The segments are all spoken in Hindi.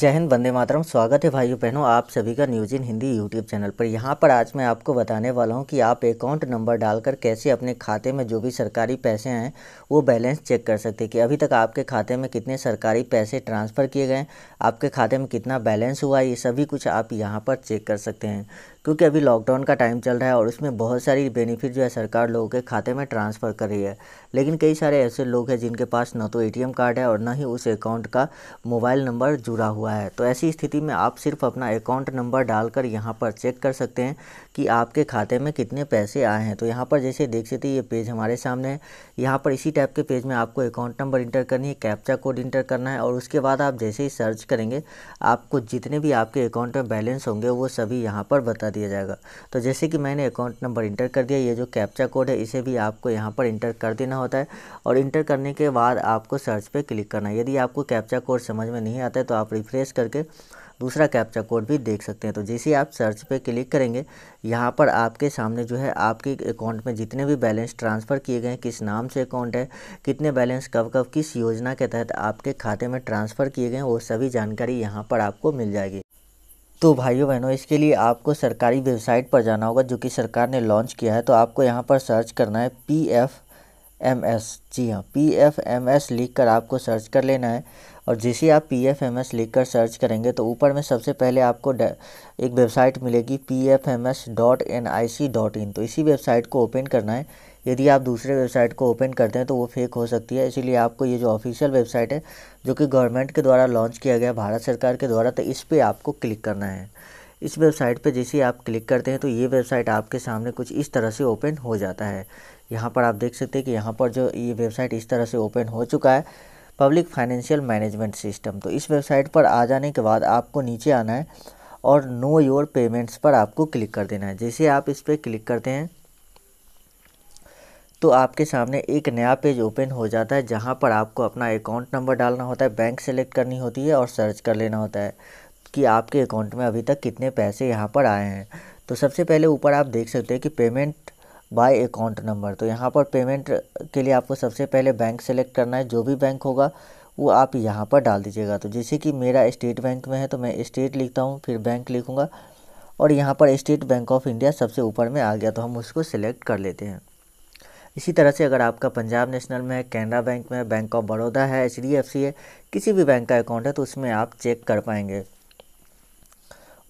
जय हिंद वंदे मातरम स्वागत है भाइयों बहनों आप सभी का news in Hindi YouTube channel पर यहाँ पर आज मैं आपको बताने वाला हूँ कि आप अकाउंट नंबर डालकर कैसे अपने खाते में जो भी सरकारी पैसे हैं वो बैलेंस चेक कर सकते हैं कि अभी तक आपके खाते में कितने सरकारी पैसे ट्रांसफ़र किए गए आपके खाते में कितना बैलेंस हुआ ये सभी कुछ आप यहाँ पर चेक कर सकते हैं क्योंकि अभी लॉकडाउन का टाइम चल रहा है और उसमें बहुत सारी बेनिफिट जो है सरकार लोगों के खाते में ट्रांसफ़र कर रही है लेकिन कई सारे ऐसे लोग हैं जिनके पास न तो ए कार्ड है और न ही उस अकाउंट का मोबाइल नंबर जुड़ा हुआ हुआ है तो ऐसी स्थिति में आप सिर्फ अपना अकाउंट नंबर डालकर यहाँ पर चेक कर सकते हैं कि आपके खाते में कितने पैसे आए हैं तो यहाँ पर जैसे देख सकते ये पेज हमारे सामने है यहाँ पर इसी टाइप के पेज में आपको अकाउंट नंबर इंटर करनी है कैप्चा कोड इंटर करना है और उसके बाद आप जैसे ही सर्च करेंगे आपको जितने भी आपके अकाउंट में बैलेंस होंगे वो सभी यहाँ पर बता दिया जाएगा तो जैसे कि मैंने अकाउंट नंबर इंटर कर दिया ये जो कैप्चा कोड है इसे भी आपको यहाँ पर इंटर कर देना होता है और इंटर करने के बाद आपको सर्च पर क्लिक करना है यदि आपको कैप्चा कोड समझ में नहीं आता है तो आप रिफ्रेंस रिफ्रेश करके दूसरा कैप्चा कोड भी देख सकते हैं तो जैसे आप सर्च पे क्लिक करेंगे यहाँ पर आपके सामने जो है आपके अकाउंट में जितने भी बैलेंस ट्रांसफ़र किए गए किस नाम से अकाउंट है कितने बैलेंस कब कब किस योजना के तहत आपके खाते में ट्रांसफ़र किए गए वो सभी जानकारी यहाँ पर आपको मिल जाएगी तो भाइयों बहनों इसके लिए आपको सरकारी वेबसाइट पर जाना होगा जो कि सरकार ने लॉन्च किया है तो आपको यहाँ पर सर्च करना है पी एफ़ एम एस जी हाँ पी एफ एम एस लिख कर आपको सर्च कर लेना है और जैसे आप पी एफ एम एस लिख कर सर्च करेंगे तो ऊपर में सबसे पहले आपको एक वेबसाइट मिलेगी P F M S dot N I C dot in तो इसी वेबसाइट को ओपन करना है यदि आप दूसरे वेबसाइट को ओपन करते हैं तो वो फेक हो सकती है इसीलिए आपको ये जो ऑफिशियल वेबसाइट है जो कि गवर्नमेंट के द्वारा लॉन्च किया गया भारत सरकार के द्वारा तो इस पर आपको क्लिक करना है इस वेबसाइट पर जैसे आप क्लिक करते हैं तो ये वेबसाइट आपके सामने कुछ इस तरह से ओपन हो जाता है यहाँ पर आप देख सकते हैं कि यहाँ पर जो ये वेबसाइट इस तरह से ओपन हो चुका है पब्लिक फाइनेंशियल मैनेजमेंट सिस्टम तो इस वेबसाइट पर आ जाने के बाद आपको नीचे आना है और नो योर पेमेंट्स पर आपको क्लिक कर देना है जैसे आप इस पर क्लिक करते हैं तो आपके सामने एक नया पेज ओपन हो जाता है जहाँ पर आपको अपना अकाउंट नंबर डालना होता है बैंक सेलेक्ट करनी होती है और सर्च कर लेना होता है कि आपके अकाउंट में अभी तक कितने पैसे यहाँ पर आए हैं तो सबसे पहले ऊपर आप देख सकते हैं कि पेमेंट बाय अकाउंट नंबर तो यहाँ पर पेमेंट के लिए आपको सबसे पहले बैंक सेलेक्ट करना है जो भी बैंक होगा वो आप यहाँ पर डाल दीजिएगा तो जैसे कि मेरा स्टेट बैंक में है तो मैं स्टेट लिखता हूँ फिर बैंक लिखूँगा और यहाँ पर स्टेट बैंक ऑफ इंडिया सबसे ऊपर में आ गया तो हम उसको सिलेक्ट कर लेते हैं इसी तरह से अगर आपका पंजाब नेशनल में है कैनरा बैंक में बैंक ऑफ बड़ौदा है एच है किसी भी बैंक का अकाउंट है तो उसमें आप चेक कर पाएंगे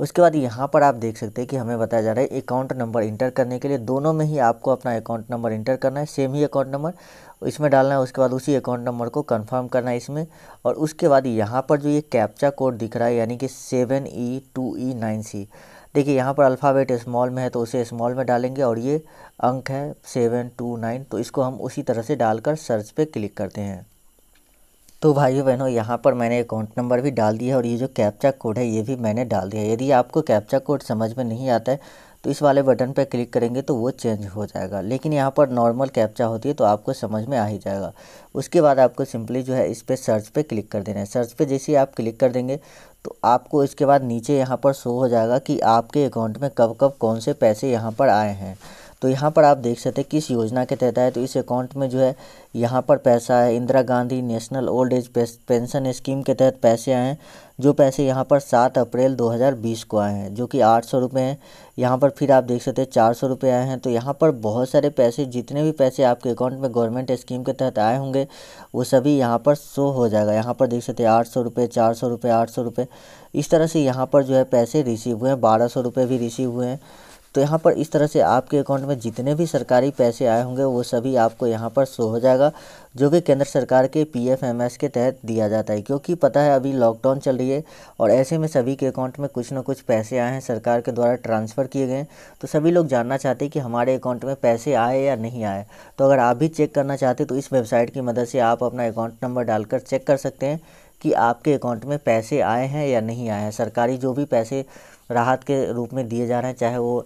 उसके बाद यहाँ पर आप देख सकते हैं कि हमें बताया जा रहा है अकाउंट नंबर इंटर करने के लिए दोनों में ही आपको अपना अकाउंट नंबर इंटर करना है सेम ही अकाउंट नंबर इसमें डालना है उसके बाद उसी अकाउंट नंबर को कंफर्म करना है इसमें और उसके बाद यहाँ पर जो ये कैप्चा कोड दिख रहा है यानी कि seven E two E nine C देखिए यहाँ पर अल्फ़ाबेट स्मॉल में है तो उसे स्मॉल में डालेंगे और ये अंक है सेवन टू नाइन तो इसको हम उसी तरह से डालकर सर्च पर क्लिक करते हैं तो भाई बहनों यहाँ पर मैंने अकाउंट नंबर भी डाल दिया है और ये जो कैप्चा कोड है ये भी मैंने डाल दिया है यदि आपको कैप्चा कोड समझ में नहीं आता है तो इस वाले बटन पर क्लिक करेंगे तो वो चेंज हो जाएगा लेकिन यहाँ पर नॉर्मल कैप्चा होती है तो आपको समझ में आ ही जाएगा उसके बाद आपको सिंपली जो है इस पर सर्च पर क्लिक कर देना है सर्च पर जैसे ही आप क्लिक कर देंगे तो आपको इसके बाद नीचे यहाँ पर शो हो जाएगा कि आपके अकाउंट में कब कब कौन से पैसे यहाँ पर आए हैं तो यहाँ पर आप देख सकते हैं किस योजना के तहत है तो इस अकाउंट में जो है यहाँ पर पैसा है Indira Gandhi national old age pension scheme के तहत पैसे आए हैं जो पैसे यहाँ पर सात अप्रैल 2020 को आए हैं जो कि आठ सौ रुपये हैं यहाँ पर फिर आप देख सकते हैं चार सौ रुपये आए हैं तो यहाँ पर बहुत सारे पैसे जितने भी पैसे आपके अकाउंट में गवर्नमेंट स्कीम के तहत आए होंगे वो सभी यहाँ पर शो हो जाएगा यहाँ पर देख सकते हैं आठ सौ रुपये चार सौ रुपये आठ सौ रुपये इस तरह से यहाँ पर जो है पैसे रिसीव हुए हैं बारह सौ रुपये भी रिसीव हुए हैं तो यहाँ पर इस तरह से आपके अकाउंट में जितने भी सरकारी पैसे आए होंगे वो सभी आपको यहाँ पर शो हो जाएगा जो कि केंद्र सरकार के पी एफ एम एस के तहत दिया जाता है क्योंकि पता है अभी लॉकडाउन चल रही है और ऐसे में सभी के अकाउंट में कुछ ना कुछ पैसे आए हैं सरकार के द्वारा ट्रांसफ़र किए गए तो सभी लोग जानना चाहते हैं कि हमारे अकाउंट में पैसे आए या नहीं आए तो अगर आप भी चेक करना चाहते तो इस वेबसाइट की मदद से आप अपना अकाउंट नंबर डालकर चेक कर सकते हैं कि आपके अकाउंट में पैसे आए हैं या नहीं आए हैं सरकारी जो भी पैसे राहत के रूप में दिए जा रहे हैं चाहे वो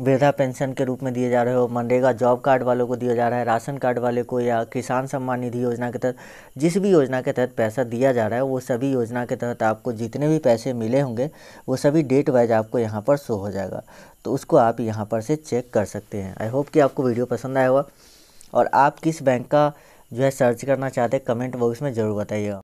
वृद्धा पेंशन के रूप में दिए जा रहे हो मनरेगा जॉब कार्ड वालों को दिया जा रहा है राशन कार्ड वाले को या किसान सम्मान निधि योजना के तहत जिस भी योजना के तहत पैसा दिया जा रहा है वो सभी योजना के तहत आपको जितने भी पैसे मिले होंगे वो सभी डेट वाइज आपको यहाँ पर शो हो जाएगा तो उसको आप यहाँ पर से चेक कर सकते हैं आई होप कि आपको वीडियो पसंद आया होगा और आप किस बैंक का जो है सर्च करना चाहते हैं कमेंट बॉक्स में ज़रूर बताइएगा